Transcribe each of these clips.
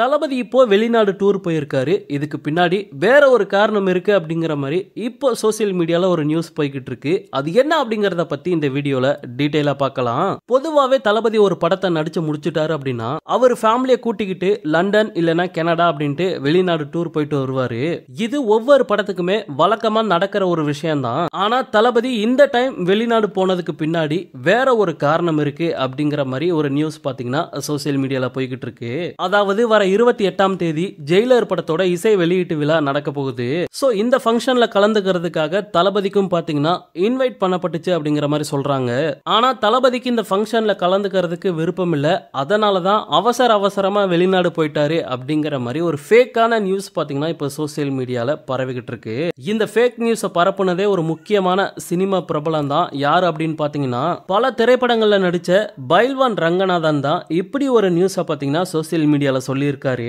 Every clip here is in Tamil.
தளபதி இப்போ வெளிநாடு டூர் போயிருக்காரு இதுக்கு பின்னாடி வேற ஒரு காரணம் இருக்கு அப்படிங்கிற மாதிரி இப்போ சோசியல் மீடியால ஒரு நியூஸ் போய்கிட்டு இருக்கு அது என்ன அப்படிங்கறத பத்தி இந்த வீடியோல டீடைலா பார்க்கலாம் பொதுவாவே தளபதி ஒரு படத்தை நடிச்சு முடிச்சுட்டாரு அப்படின்னா அவர் ஃபேமிலியை கூட்டிக்கிட்டு லண்டன் இல்லைன்னா கனடா அப்படின்ட்டு வெளிநாடு டூர் போயிட்டு வருவாரு இது ஒவ்வொரு படத்துக்குமே வழக்கமா நடக்கிற ஒரு விஷயம்தான் ஆனா தளபதி இந்த டைம் வெளிநாடு போனதுக்கு பின்னாடி வேற ஒரு காரணம் இருக்கு அப்படிங்கிற மாதிரி ஒரு நியூஸ் பாத்தீங்கன்னா சோசியல் மீடியால போய்கிட்டு இருக்கு அதாவது வர வர இருபத்தி எட்டாம் தேதி ஜெயிலர் படத்தோட இசை வெளியீட்டு விழா நடக்க போகுது சோ இந்த ஃபங்க்ஷன்ல கலந்துக்கிறதுக்காக தளபதிக்கும் பாத்தீங்கன்னா இன்வைட் பண்ணப்பட்டுச்சு அப்படிங்கிற மாதிரி சொல்றாங்க ஆனா தளபதிக்கு இந்த ஃபங்க்ஷன்ல கலந்துக்கிறதுக்கு விருப்பம் இல்ல அதனால தான் அவசர அவசரமா வெளிநாடு போயிட்டாரு அப்படிங்கிற மாதிரி ஒரு ஃபேக்கான நியூஸ் பாத்தீங்கன்னா இப்போ சோசியல் மீடியால பரவிக்கிட்டு இருக்கு இந்த ஃபேக் நியூஸ பரப்புனதே ஒரு முக்கியமான சினிமா பிரபலம் தான் யார் அப்படின்னு பாத்தீங்கன்னா பல திரைப்படங்கள்ல நடிச்ச பைல்வான் ரங்கநாதன் தான் இப்படி ஒரு நியூஸ் பாத்தீங்கன்னா சோசியல் மீடியால சொல்லி சொல்லியிருக்காரு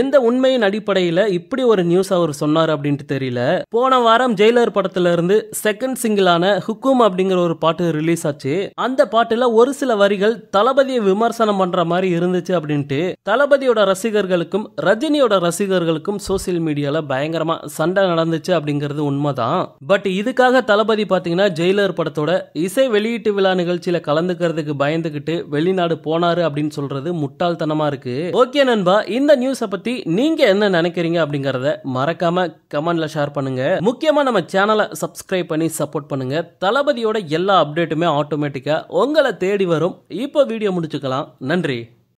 எந்த உண்மையின் அடிப்படையில இப்படி ஒரு நியூஸ் அவர் சொன்னார் அப்படின்ட்டு தெரியல போன வாரம் ஜெயிலர் படத்துல இருந்து செகண்ட் சிங்கிளான ஹுக்கும் அப்படிங்கிற ஒரு பாட்டு ரிலீஸ் ஆச்சு அந்த பாட்டுல ஒரு சில வரிகள் தளபதியை விமர்சனம் பண்ற மாதிரி இருந்துச்சு அப்படின்ட்டு தளபதியோட ரசிகர்களுக்கும் ரஜினியோட ரசிகர்களுக்கும் சோசியல் மீடியால பயங்கரமா சண்டை நடந்துச்சு அப்படிங்கிறது உண்மைதான் பட் இதுக்காக தளபதி பாத்தீங்கன்னா ஜெயிலர் படத்தோட இசை வெளியீட்டு விழா நிகழ்ச்சியில கலந்துக்கிறதுக்கு பயந்துகிட்டு வெளிநாடு போனாரு அப்படின்னு சொல்றது முட்டாள்தனமா இருக்கு ஓகே நண்பா இந்த நியூஸை பற்றி நீங்கள் என்ன நினைக்கிறீங்க அப்படிங்கிறத மறக்காமல் கமெண்டில் ஷேர் பண்ணுங்கள் முக்கியமாக நம்ம சேனலை சப்ஸ்கிரைப் பண்ணி சப்போர்ட் பண்ணுங்கள் தளபதியோட எல்லா அப்டேட்டுமே ஆட்டோமேட்டிக்காக உங்களை தேடி வரும் இப்போ வீடியோ முடிச்சுக்கலாம் நன்றி